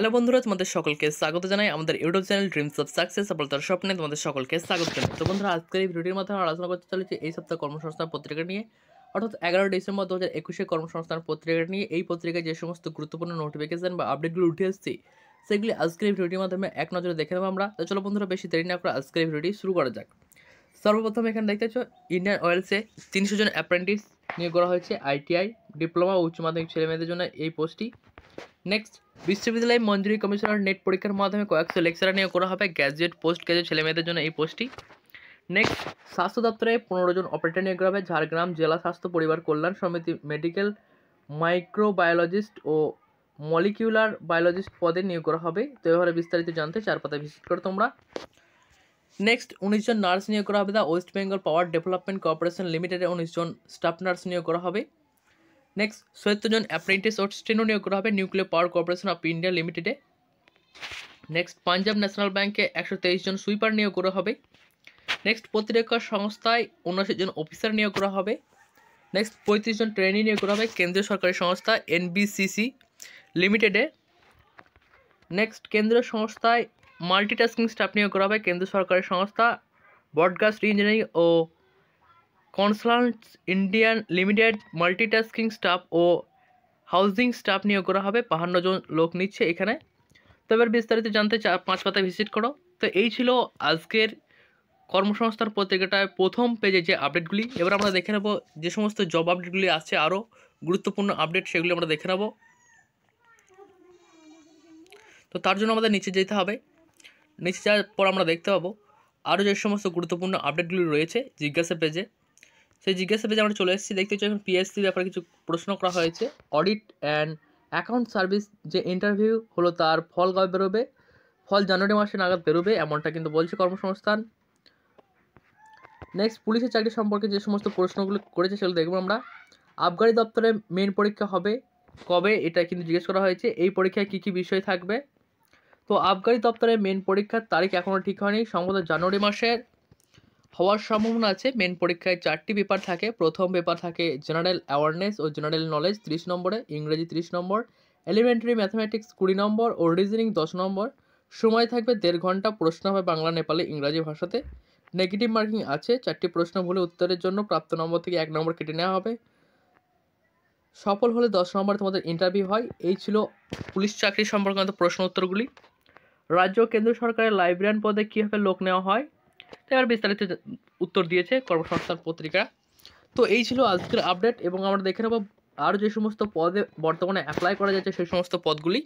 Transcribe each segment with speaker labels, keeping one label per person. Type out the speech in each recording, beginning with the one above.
Speaker 1: hello বন্ধুরা তোমাদের সকলকে স্বাগত জানাই আমাদের YouTube channel dreams of success সফলতার স্বপ্নে তোমাদের সকলকে স্বাগত জানাই তো বন্ধুরা আজকের এই ভিডিওটির মাধ্যমে আলোচনা করতে চলেছে এই সপ্তাহ কর্মসংস্থান পত্রিকা নিয়ে অর্থাৎ এগারো ডিসেম্বর দু হাজার একুশে কর্মসংস্থান পত্রিকা নিয়ে এই পত্রিকায় যে সমস্ত গুরুত্বপূর্ণ নোটিফিকেশান বা আপডেটগুলো উঠে এসেছে সেগুলি আজকের এই ভিডিওটির মাধ্যমে এক নজরে দেখে নেবো আমরা তো চলো বন্ধুরা বেশি দেরি না করে আজকের এই ভিডিওটি শুরু করা যাক সর্বপ্রথম এখানে দেখতে চো ইন্ডিয়ান অয়েলসে তিনশো জন অ্যাপ্রেন্টিস নিয়োগ করা হয়েছে আইটিআই ডিপ্লোমা উচ্চ মাধ্যমিক ছেলেমেয়েদের জন্য এই পোস্টটি নেক্সট বিশ্ববিদ্যালয় মঞ্জুরি কমিশনার নেট পরীক্ষার মাধ্যমে কয়েকশো লেকচারার নিয়োগ করা হবে গ্র্যাজুয়েট পোস্ট গ্র্যাজুয়েট মেয়েদের জন্য এই পোস্টটি নেক্সট স্বাস্থ্য দপ্তরে পনেরো জন অপারেটর নিয়োগ হবে ঝাড়গ্রাম জেলা স্বাস্থ্য পরিবার কল্যাণ সমিতি মেডিকেল মাইক্রোবায়োলজিস্ট ও মলিকিউলার বায়োলজিস্ট পদে নিয়োগ করা হবে তো এভাবে বিস্তারিত জানতে চার পাতায় ভিজিট করো তোমরা নেক্সট উনিশজন নার্স নিয়োগ করা হবে the West Bengal Power Development Corporation লিমিটেডে উনিশজন স্টাফ নার্স নিয়োগ করা হবে নেক্সট জন অ্যাপ্রেন্টিস ও ট্রেনও নিয়োগ করা হবে Nuclear Power Corporation of India লিমিটেডে নেক্সট পাঞ্জাব ন্যাশনাল ব্যাঙ্কে একশো জন সুইপার নিয়োগ করা হবে নেক্সট প্রতিরক্ষা সংস্থায় উনআশি জন অফিসার নিয়োগ করা হবে নেক্সট পঁয়ত্রিশ জন ট্রেনি নিয়োগ করা হবে কেন্দ্রীয় সরকারি সংস্থা এনবিসিসি লিমিটেডে নেক্সট কেন্দ্রীয় সংস্থায় মাল্টিটাস্কিং স্টাফ নিয়োগ করা হবে কেন্দ্র সরকারি সংস্থা ব্রডকাস্ট ইঞ্জিনিয়ারিং ও consult Indian Limited multitasking staff ও হাউজিং স্টাফ নিয়োগ করা হবে বাহান্ন জন লোক নিচ্ছে এখানে তো এবার বিস্তারিত জানতে চা পাঁচ পাতায় ভিজিট করো তো এই ছিল আজকের কর্মসংস্থান পত্রিকাটায় প্রথম পেজে যে আপডেটগুলি এবার আমরা দেখে নেব যে সমস্ত জব আপডেটগুলি আছে আরও গুরুত্বপূর্ণ আপডেট সেগুলি আমরা দেখে নেব তো তার জন্য আমাদের নিচে যেতে হবে নিচে যাওয়ার পর আমরা দেখতে পাবো আরও যে সমস্ত গুরুত্বপূর্ণ আপডেটগুলি রয়েছে জিজ্ঞাসা পেজে সেই জিজ্ঞাসা পেজে আমরা চলে এসেছি দেখতে চাই এখন পিএসসি ব্যাপারে কিছু প্রশ্ন করা হয়েছে অডিট অ্যান্ড অ্যাকাউন্ট সার্ভিস যে ইন্টারভিউ হলো তার ফল কবে বেরোবে ফল জানুয়ারি মাসে নাগাদ বেরোবে এমনটা কিন্তু বলছে কর্মসংস্থান নেক্সট পুলিশের চাকরি সম্পর্কে যে সমস্ত প্রশ্নগুলো করেছে সেগুলো দেখবো আমরা আবগারি দপ্তরে মেন পরীক্ষা হবে কবে এটা কিন্তু জিজ্ঞেস করা হয়েছে এই পরীক্ষায় কী কী বিষয় থাকবে তো আবগারি দপ্তরের মেন পরীক্ষার তারিখ এখনও ঠিক হয়নি সম্ভবত জানুয়ারি মাসের হওয়ার সম্ভাবনা আছে মেন পরীক্ষায় চারটি পেপার থাকে প্রথম পেপার থাকে জেনারেল অ্যাওয়ারনেস ও জেনারেল নলেজ ত্রিশ নম্বরে ইংরেজি তিরিশ নম্বর এলিমেন্টারি ম্যাথামেটিক্স কুড়ি নম্বর ও রিজনিং দশ নম্বর সময় থাকবে দেড় ঘন্টা প্রশ্ন হবে বাংলা নেপালে ইংরাজি ভাষাতে নেগেটিভ মার্কিং আছে চারটি প্রশ্ন ভুলে উত্তরের জন্য প্রাপ্ত নম্বর থেকে এক নম্বর কেটে নেওয়া হবে সফল হলে দশ নম্বর তোমাদের ইন্টারভিউ হয় এই ছিল পুলিশ চাকরি সম্পর্কান্ত প্রশ্ন উত্তরগুলি রাজ্য কেন্দ্র সরকারের লাইব্রেরিয়ান পদে কীভাবে লোক নেওয়া হয় তো এবার বিস্তারিত উত্তর দিয়েছে কর্মসংস্থান পত্রিকা তো এই ছিল আজকের আপডেট এবং আমরা দেখে নেব আর যে সমস্ত পদে বর্তমানে অ্যাপ্লাই করা যাচ্ছে সেই সমস্ত পদগুলি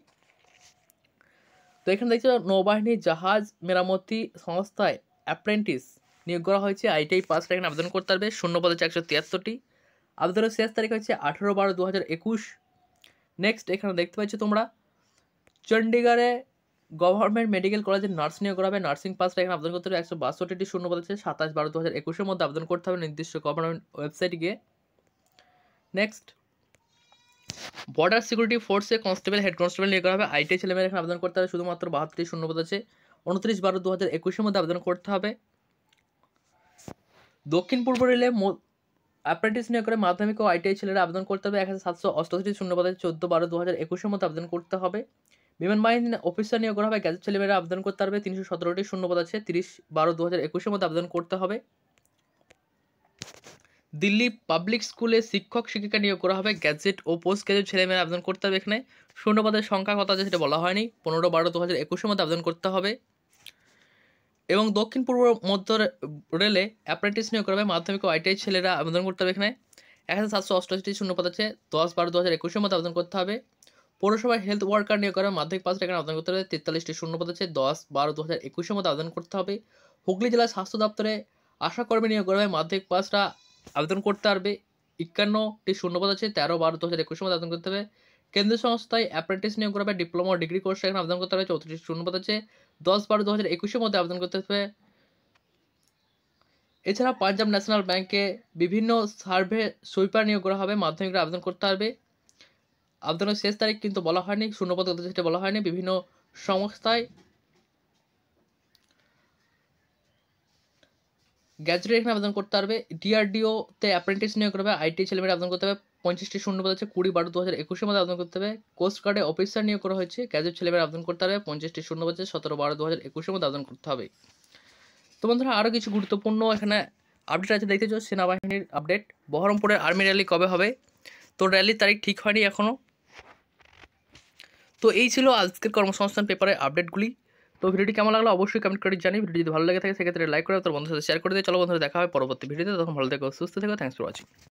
Speaker 1: তো এখানে দেখছি নৌবাহিনী জাহাজ মেরামতি সংস্থায় অ্যাপ্রেন্টিস নিয়োগ করা হয়েছে আইটিআই পাস এখানে আবেদন করতে পারবে শূন্য পদ হচ্ছে একশো তিয়াত্তরটি আবেদনের শেষ তারিখ হচ্ছে আঠেরো বারো দু হাজার একুশ নেক্সট এখানে দেখতে পাচ্ছ তোমরা চণ্ডীগড়ে গভর্নমেন্ট মেডিকেল কলেজের নার্স নিয়োগ করা হবে নার্সিং পাসটা এখানে আবেদন করতে হবে একশো বাষট্টিটি শূন্য পদ সাতাশ বারো দু হাজার একুশের মধ্যে আবেদন করতে হবে নির্দিষ্ট গভর্নমেন্ট ওয়েবসাইট গিয়ে নেক্সট বর্ডার সিকিউরিটি ফোর্সে কনস্টেবল হেড কনস্টেবল নিয়োগ করা হবে আইটি ছেলেমেয়েরা এখানে আবেদন করতে হবে শুধুমাত্র বাহাত্তরটি শূন্য পদ উনত্রিশ বারো দু হাজার একুশের মধ্যে আবেদন করতে হবে দক্ষিণ পূর্ব রেলে অ্যাপ্রেন্টিস নিয়োগ করে মাধ্যমিক ও আইটিআই ছেলেরা আবেদন করতে হবে এক হাজার সাতশো অষ্টাশি শূন্য পদে চোদ্দো বারো দু হাজার একুশের মধ্যে আবেদন করতে হবে বিমান বাহিনীর অফিসার নিয়োগ করা হবে গ্যাজেট ছেলেমেয়েরা আবেদন করতে পারবে তিনশো সতেরোটি শূন্যপদ আছে তিরিশ বারো দু হাজার একুশের মধ্যে আবেদন করতে হবে দিল্লি পাবলিক স্কুলে শিক্ষক শিক্ষিকা নিয়োগ করা হবে গ্যাজেট ও পোস্ট গ্যাজেট ছেলেমেয়েরা আবেদন করতে হবে এখানে শূন্যপদের সংখ্যা কত আছে সেটা বলা হয়নি পনেরো বারো দু হাজার একুশের মধ্যে আবেদন করতে হবে এবং দক্ষিণ পূর্ব মধ্য রেলে অ্যাপ্রেন্টিস নিয়োগ করা হবে মাধ্যমিক ও আইটিআই ছেলেরা আবেদন করতে হবে এখানে এক হাজার সাতশো অষ্টআশিটি শূন্যপদ আছে দশ বারো দু হাজার একুশের মধ্যে আবেদন করতে হবে পৌরসভায় হেলথ ওয়ার্কার নিয়োগ করার মাধ্যমিক পাস এখানে আবেদন করতে হবে তেতাল্লিশটি শূন্যপদ আছে দশ বারো দু হাজার একুশের মধ্যে আবেদন করতে হবে হুগলি জেলা স্বাস্থ্য দপ্তরে আশাকর্মী নিয়োগ করা হয় মাধ্যমিক পাসটা আবেদন করতে পারবে একান্নটি শূন্যপদ আছে তেরো বারো দু হাজার একুশের মধ্যে আবেদন করতে হবে কেন্দ্রীয় সংস্থায় অ্যাপ্রেন্টিস নিয়োগ করা হবে ডিপ্লোমা ডিগ্রি কোর্স এখানে আবেদন করতে হবে শূন্য শূন্যপদ আছে দশ বারো দু হাজার একুশের মধ্যে আবেদন করতে হবে এছাড়া পাঞ্জাব ন্যাশনাল ব্যাংকে বিভিন্ন সার্ভে সুইপার নিয়োগ করা হবে মাধ্যমিকরা আবেদন করতে পারবে আবেদনের শেষ তারিখ কিন্তু বলা হয়নি শূন্যপদ কত সেটা বলা হয়নি বিভিন্ন সংস্থায় গ্যাজেট এখানে আবেদন করতে পারবে ডিআরডিওতে অ্যাপ্রেন্টিস নিয়োগ করবে আইটি ছেলেমেয়েরা আবেদন করতে হবে পঞ্চাশটি শূন্যপদ হচ্ছে কুড়ি বারো দু হাজার একুশের মধ্যে আবেদন করতে হবে কোস্টগার্ডে অফিসার নিয়োগ করা হয়েছে গ্যাজেট ছেলেমেয়েরা আবেদন করতে হবে পঞ্চাশটি শূন্যপদ হচ্ছে সতেরো বারো দু হাজার একুশের মধ্যে আবেদন করতে হবে তো বন্ধুরা আরও কিছু গুরুত্বপূর্ণ এখানে আপডেট আছে দেখতেছো সেনাবাহিনীর আপডেট বহরমপুরের আর্মি র্যালি কবে হবে তো র্যালির তারিখ ঠিক হয়নি এখনও তো এই ছিল আজকের কর্মসংস্থান পেপারের আপডেটগুলি তো ভিডিওটি কেমন লাগলো অবশ্যই কমেন্ট করে জানি ভিডিও যদি ভালো লাগে থাকে সেক্ষেত্রে লাইক করে তোর বন্ধুর সাথে শেয়ার করে দিয়ে চলো বন্ধুরা দেখা হয় পরবর্তী ভিডিওতে তখন ভালো থেকো সুস্থ থেকো থ্যাংকস ফর ওয়াচিং